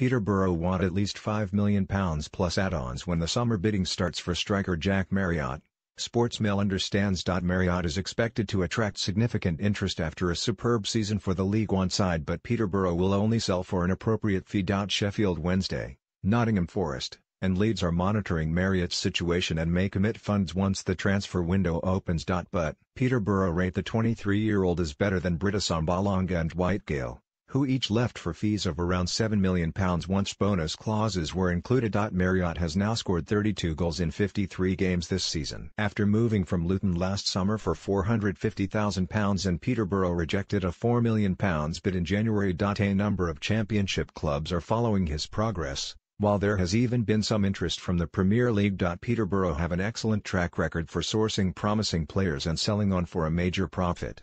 Peterborough want at least £5 million plus add-ons when the summer bidding starts for striker Jack Marriott. Sportsmail understands. Marriott is expected to attract significant interest after a superb season for the League One side but Peterborough will only sell for an appropriate fee. Sheffield Wednesday, Nottingham Forest, and Leeds are monitoring Marriott's situation and may commit funds once the transfer window opens. But Peterborough rate the 23-year-old as better than Britasombalonga and Whitegale, who each left for fees of around £7 million once bonus clauses were included. Marriott has now scored 32 goals in 53 games this season. After moving from Luton last summer for £450,000 and Peterborough rejected a £4 million bid in January. A number of championship clubs are following his progress, while there has even been some interest from the Premier League. Peterborough have an excellent track record for sourcing promising players and selling on for a major profit.